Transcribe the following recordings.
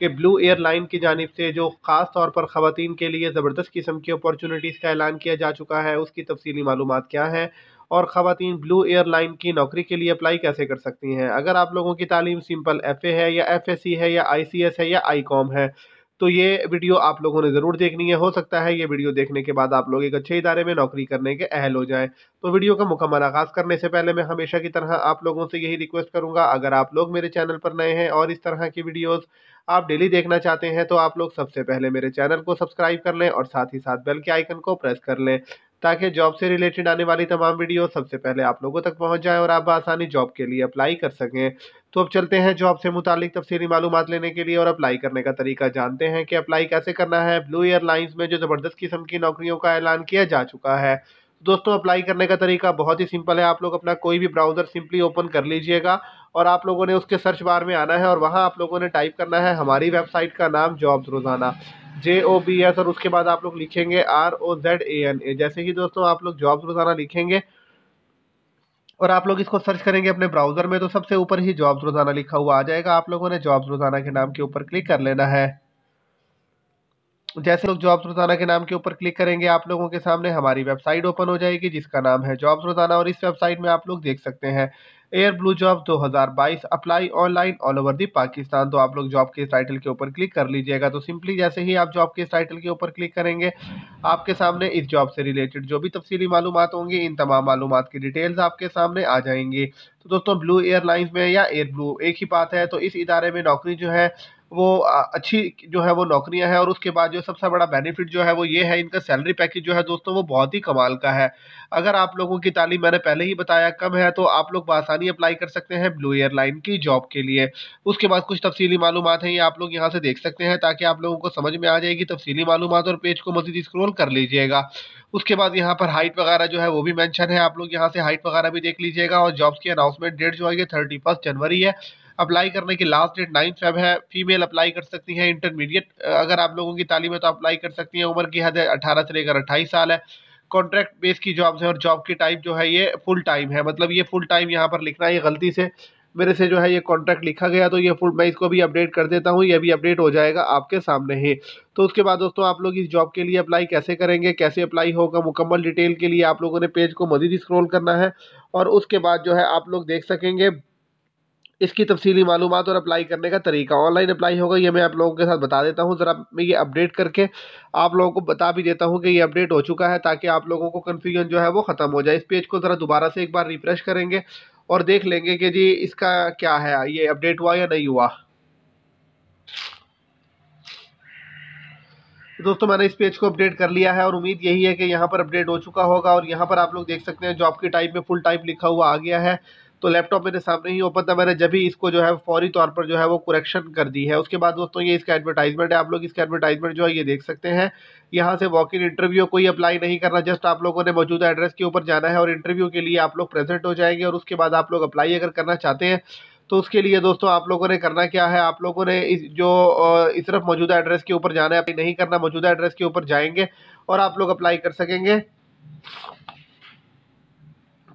कि blue airline की जानब से जो ख़ास तौर पर खातन के लिए ज़बरदस्त किस्म की अपॉर्चुनिटीज़ का ऐलान किया जा चुका है उसकी तफसीली मालूम क्या है और खातन ब्लू एयरलाइन की नौकरी के लिए अप्लाई कैसे कर सकती हैं अगर आप लोगों की तालीम सिंपल एफ ए है या एफ एस सी है या आई सी एस है या आई कॉम है तो ये वीडियो आप लोगों ने ज़रूर देखनी है हो सकता है ये वीडियो देखने के बाद आप लोग एक अच्छे इदारे में नौकरी करने के अहल हो जाएं तो वीडियो का मुकम्मल आगाज़ करने से पहले मैं हमेशा की तरह आप लोगों से यही रिक्वेस्ट करूँगा अगर आप लोग मेरे चैनल पर नए हैं और इस तरह की वीडियोज़ आप डेली देखना चाहते हैं तो आप लोग सबसे पहले मेरे चैनल को सब्सक्राइब कर लें और साथ ही साथ बेल के आइकन को प्रेस कर लें ताकि जॉब से रिलेटेड आने वाली तमाम वीडियो सबसे पहले आप लोगों तक पहुँच जाए और आप आसानी जॉब के लिए अप्लाई कर सकें तो अब चलते हैं जॉब से मुतालिक तफसली मालूम लेने के लिए और अप्लाई करने का तरीका जानते हैं कि अप्लाई कैसे करना है ब्लू एयरलाइंस में जो ज़बरदस्त किस्म की नौकरियों का ऐलान किया जा चुका है दोस्तों अप्लाई करने का तरीका बहुत ही सिंपल है आप लोग अपना कोई भी ब्राउज़र सिंपली ओपन कर लीजिएगा और आप लोगों ने उसके सर्च बार में आना है और वहाँ आप लोगों ने टाइप करना है हमारी वेबसाइट का नाम जॉब्स रोज़ाना जे ओ बी एस और उसके बाद आप लोग लिखेंगे R O Z A N A जैसे ही दोस्तों आप लोग जॉब्स रोज़ाना लिखेंगे और आप लोग इसको सर्च करेंगे अपने ब्राउज़र में तो सबसे ऊपर ही जॉब्स रोज़ाना लिखा हुआ आ जाएगा आप लोगों ने जॉब्स रोज़ाना के नाम के ऊपर क्लिक कर लेना है जैसे लोग जॉब्स रोजाना के नाम के ऊपर क्लिक करेंगे आप लोगों के सामने हमारी वेबसाइट ओपन हो जाएगी जिसका नाम है जॉब्स रोजाना और इस वेबसाइट में आप लोग देख सकते हैं Airblue job 2022 apply online all over the Pakistan तो आप लोग जॉब के टाइटल के ऊपर क्लिक कर लीजिएगा तो सिंपली जैसे ही आप जॉब के टाइटल के ऊपर क्लिक करेंगे आपके सामने इस जॉब से रिलेटेड जो भी तफसीली मालूम होंगी इन तमाम मालूम की डिटेल्स आपके सामने आ जाएंगी तो दोस्तों ब्लू एयरलाइंस में या एयर ब्लू एक ही बात है तो इस इदारे में नौकरी जो है वो अच्छी जो है वो नौकरियां हैं और उसके बाद जो सबसे बड़ा बेनिफिट जो है वो ये है इनका सैलरी पैकेज जो है दोस्तों वो बहुत ही कमाल का है अगर आप लोगों की तालीम मैंने पहले ही बताया कम है तो आप लोग बसानी अप्लाई कर सकते हैं ब्लू एयरलाइन की जॉब के लिए उसके बाद कुछ तफसली मालूम हैं ये आप लोग यहाँ से देख सकते हैं ताकि आप लोगों को समझ में आ जाएगी तफसली मालूम और पेज को मजीद स्क्रोल कर लीजिएगा उसके बाद यहाँ पर हाइट वगैरह जो है वो भी मैंशन है आप लोग यहाँ से हाइट वगैरह भी देख लीजिएगा और जॉब्स की अनाउंसमेंट डेट जो है है थर्टी जनवरी है अप्लाई करने की लास्ट डेट नाइन फेब है फीमेल अप्लाई कर सकती हैं इंटरमीडिएट अगर आप लोगों की तालीम है तो अप्लाई कर सकती हैं उम्र की हद है अठारह से लेकर अट्ठाईस साल है कॉन्ट्रैक्ट बेस की जॉब्स है और जॉब की टाइप जो है ये फुल टाइम है मतलब ये फुल टाइम यहाँ पर लिखना है ये गलती से मेरे से जो है ये कॉन्ट्रैक्ट लिखा गया तो ये फुल मैं इसको भी अपडेट कर देता हूँ ये भी अपडेट हो जाएगा आपके सामने ही तो उसके बाद दोस्तों आप लोग इस जॉब के लिए अप्लाई कैसे करेंगे कैसे अप्लाई होगा मुकम्मल डिटेल के लिए आप लोगों ने पेज को मजीद स्क्रोल करना है और उसके बाद जो है आप लोग देख सकेंगे इसकी तफसली मालूम और अप्लाई करने का तरीका ऑनलाइन अप्लाई होगा ये मैं आप लोगों के साथ बता देता हूँ ज़रा मैं ये अपडेट करके आप लोगों को बता भी देता हूँ कि ये अपडेट हो चुका है ताकि आप लोगों को कन्फ्यूजन जो है वो ख़त्म हो जाए इस पेज को ज़रा दोबारा से एक बार रिफ्रेश करेंगे और देख लेंगे कि जी इसका क्या है ये अपडेट हुआ या नहीं हुआ दोस्तों मैंने इस पेज को अपडेट कर लिया है और उम्मीद यही है कि यहाँ पर अपडेट हो चुका होगा और यहाँ पर आप लोग देख सकते हैं जॉब की टाइप में फुल टाइप लिखा हुआ आ गया है तो लैपटॉप मेरे सामने ही ओपन था मैंने जब भी इसको जो है फौरी तौर पर जो है वो करेक्शन कर दी है उसके बाद दोस्तों ये इसका एडवर्टाइजमेंट है आप लोग इसका एडवर्टाइजमेंट जो है ये देख सकते हैं यहाँ से वॉक इन इंटरव्यू कोई अप्लाई नहीं करना जस्ट आप लोगों ने मौजूदा एड्रेस के ऊपर जाना है और इंटरव्यू के लिए आप लोग प्रेजेंट हो जाएंगे और उसके बाद आप लोग अप्लाई अगर करना चाहते हैं तो उसके लिए दोस्तों आप लोगों ने करना क्या है आप लोगों ने इस जो इस तरफ मौजूदा एड्रेस के ऊपर जाना है नहीं करना मौजूदा एड्रेस के ऊपर जाएंगे और आप लोग अप्लाई कर सकेंगे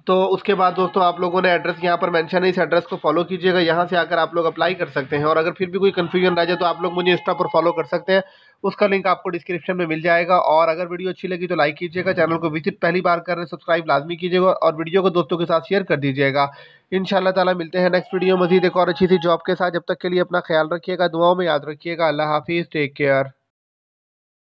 तो उसके बाद दोस्तों आप लोगों ने एड्रेस यहाँ पर मेंशन है इस एड्रेस को फॉलो कीजिएगा यहाँ से आकर आप लोग अप्लाई कर सकते हैं और अगर फिर भी कोई कन्फ्यूजन रह जाए तो आप लोग मुझे इंस्टा पर फॉलो कर सकते हैं उसका लिंक आपको डिस्क्रिप्शन में मिल जाएगा और अगर वीडियो अच्छी लगी तो लाइक कीजिएगा चैनल को विजिट पहली बार कर रहे हैं सब्सक्राइब लाजमी कीजिएगा और वीडियो को दोस्तों के साथ शेयर कर दीजिएगा इन ताला मिलते हैं नेक्स्ट वीडियो मजीद एक और अच्छी सी जॉब के साथ जब तक के लिए अपना ख्याल रखिएगा दुआओं में याद रखिएगा अल्लाह हाफिज़ टेक केयर